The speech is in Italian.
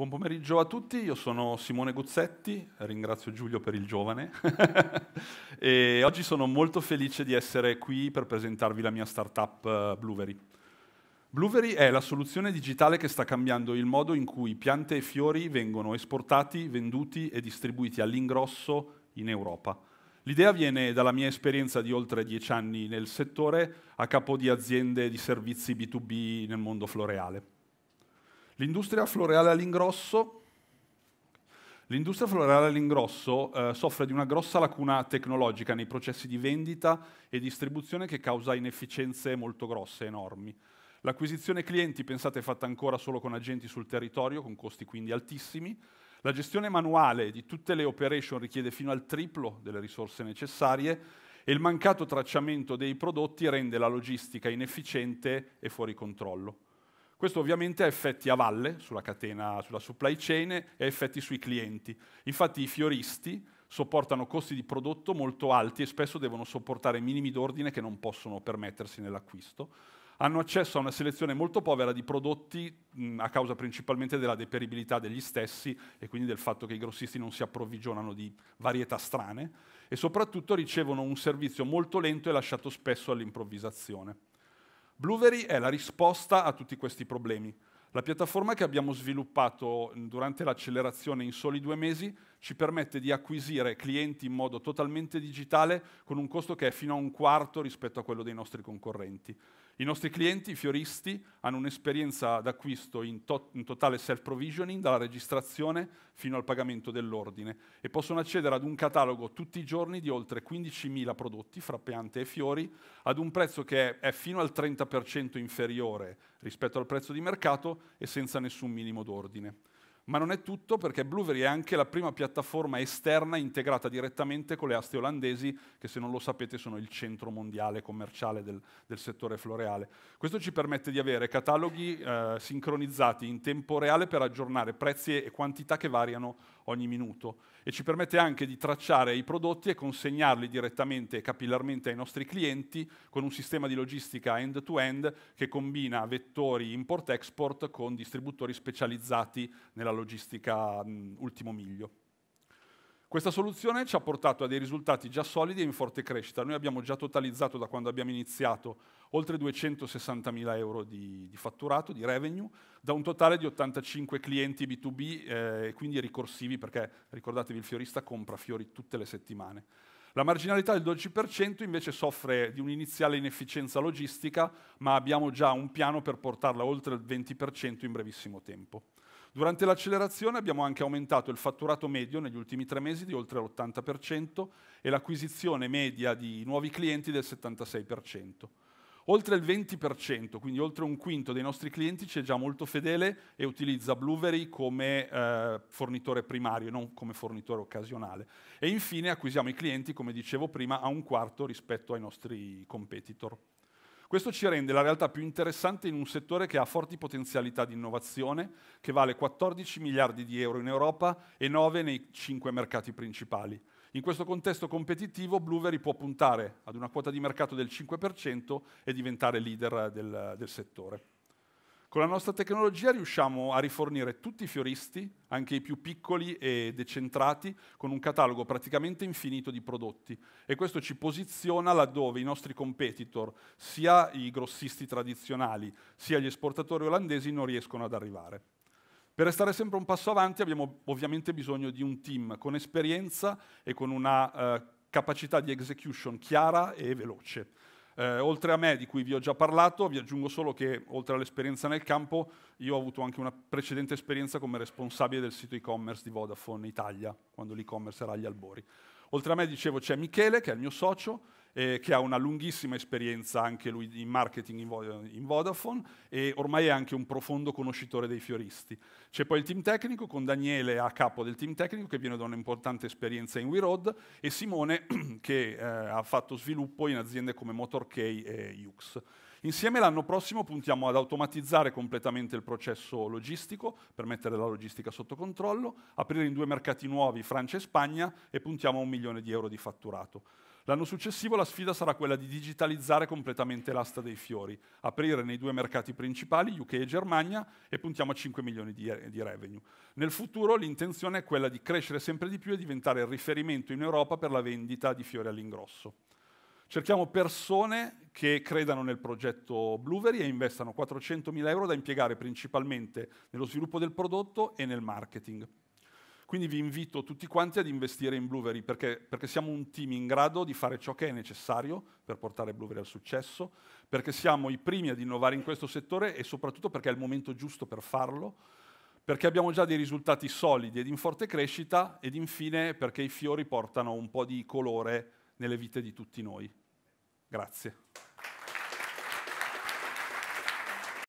Buon pomeriggio a tutti, io sono Simone Guzzetti, ringrazio Giulio per il giovane e oggi sono molto felice di essere qui per presentarvi la mia startup eh, Blueberry. Blueberry è la soluzione digitale che sta cambiando il modo in cui piante e fiori vengono esportati, venduti e distribuiti all'ingrosso in Europa. L'idea viene dalla mia esperienza di oltre dieci anni nel settore a capo di aziende di servizi B2B nel mondo floreale. L'industria floreale all'ingrosso, l'industria floreale all'ingrosso eh, soffre di una grossa lacuna tecnologica nei processi di vendita e distribuzione che causa inefficienze molto grosse, enormi. L'acquisizione clienti, pensate, è fatta ancora solo con agenti sul territorio, con costi quindi altissimi. La gestione manuale di tutte le operation richiede fino al triplo delle risorse necessarie e il mancato tracciamento dei prodotti rende la logistica inefficiente e fuori controllo. Questo ovviamente ha effetti a valle sulla catena, sulla supply chain e effetti sui clienti. Infatti i fioristi sopportano costi di prodotto molto alti e spesso devono sopportare minimi d'ordine che non possono permettersi nell'acquisto. Hanno accesso a una selezione molto povera di prodotti mh, a causa principalmente della deperibilità degli stessi e quindi del fatto che i grossisti non si approvvigionano di varietà strane e soprattutto ricevono un servizio molto lento e lasciato spesso all'improvvisazione. Blueberry è la risposta a tutti questi problemi. La piattaforma che abbiamo sviluppato mm, durante l'accelerazione in soli due mesi ci permette di acquisire clienti in modo totalmente digitale con un costo che è fino a un quarto rispetto a quello dei nostri concorrenti. I nostri clienti, i fioristi, hanno un'esperienza d'acquisto in, to- in totale self-provisioning, dalla registrazione fino al pagamento dell'ordine e possono accedere ad un catalogo tutti i giorni di oltre 15.000 prodotti fra piante e fiori ad un prezzo che è fino al 30% inferiore rispetto al prezzo di mercato e senza nessun minimo d'ordine. Ma non è tutto perché Blueberry è anche la prima piattaforma esterna integrata direttamente con le aste olandesi, che se non lo sapete sono il centro mondiale commerciale del, del settore floreale. Questo ci permette di avere cataloghi eh, sincronizzati in tempo reale per aggiornare prezzi e quantità che variano ogni minuto e ci permette anche di tracciare i prodotti e consegnarli direttamente e capillarmente ai nostri clienti con un sistema di logistica end-to-end che combina vettori import-export con distributori specializzati nella logistica mh, ultimo miglio. Questa soluzione ci ha portato a dei risultati già solidi e in forte crescita. Noi abbiamo già totalizzato da quando abbiamo iniziato oltre 260.000 euro di, di, fatturato, di revenue, da un totale di 85 clienti B2B, eh, quindi ricorsivi, perché ricordatevi il fiorista compra fiori tutte le settimane. La marginalità del 12% invece soffre di un'iniziale inefficienza logistica, ma abbiamo già un piano per portarla oltre il 20% in brevissimo tempo. Durante l'accelerazione abbiamo anche aumentato il fatturato medio negli ultimi tre mesi di oltre l'80% e l'acquisizione media di nuovi clienti del 76%. Oltre il 20%, quindi oltre un quinto dei nostri clienti ci è già molto fedele e utilizza Blueberry come eh, fornitore primario, non come fornitore occasionale. E infine acquisiamo i clienti, come dicevo prima, a un quarto rispetto ai nostri competitor. Questo ci rende la realtà più interessante in un settore che ha forti potenzialità di innovazione, che vale 14 miliardi di euro in Europa e 9 nei 5 mercati principali. In questo contesto competitivo Blueberry può puntare ad una quota di mercato del 5% e diventare leader del, del settore. Con la nostra tecnologia riusciamo a rifornire tutti i fioristi, anche i più piccoli e decentrati, con un catalogo praticamente infinito di prodotti e questo ci posiziona laddove i nostri competitor, sia i grossisti tradizionali, sia gli esportatori olandesi non riescono ad arrivare. Per restare sempre un passo avanti abbiamo ovviamente bisogno di un team con esperienza e con una eh, capacità di execution chiara e veloce. Eh, oltre a me, di cui vi ho già parlato, vi aggiungo solo che oltre all'esperienza nel campo, io ho avuto anche una precedente esperienza come responsabile del sito e-commerce di Vodafone Italia, quando l'e-commerce era agli albori. Oltre a me, dicevo, c'è Michele, che è il mio socio, eh, che ha una lunghissima esperienza anche lui in marketing in, Vodafone e ormai è anche un profondo conoscitore dei fioristi. C'è poi il team tecnico con Daniele a capo del team tecnico che viene da un'importante esperienza in WeRoad e Simone che eh, ha fatto sviluppo in aziende come Motorkey e Ux. Insieme l'anno prossimo puntiamo ad automatizzare completamente il processo logistico per mettere la logistica sotto controllo, aprire in due mercati nuovi, Francia e Spagna, e puntiamo a un milione di euro di fatturato. L'anno successivo la sfida sarà quella di digitalizzare completamente l'asta dei fiori, aprire nei due mercati principali, UK e Germania, e puntiamo a 5 milioni di, eh, di revenue. Nel futuro l'intenzione è quella di crescere sempre di più e diventare il riferimento in Europa per la vendita di fiori all'ingrosso. Cerchiamo persone che credano nel progetto Blueberry e investano 400.000 euro da impiegare principalmente nello sviluppo del prodotto e nel marketing. Quindi vi invito tutti quanti ad investire in Blueberry perché, perché, siamo un team in grado di fare ciò che è necessario per portare Blueberry al successo, perché siamo i primi ad innovare in questo settore e soprattutto perché è il momento giusto per farlo, perché abbiamo già dei risultati solidi ed in forte crescita ed infine perché i fiori portano un po' di colore nelle vite di tutti noi. Grazie.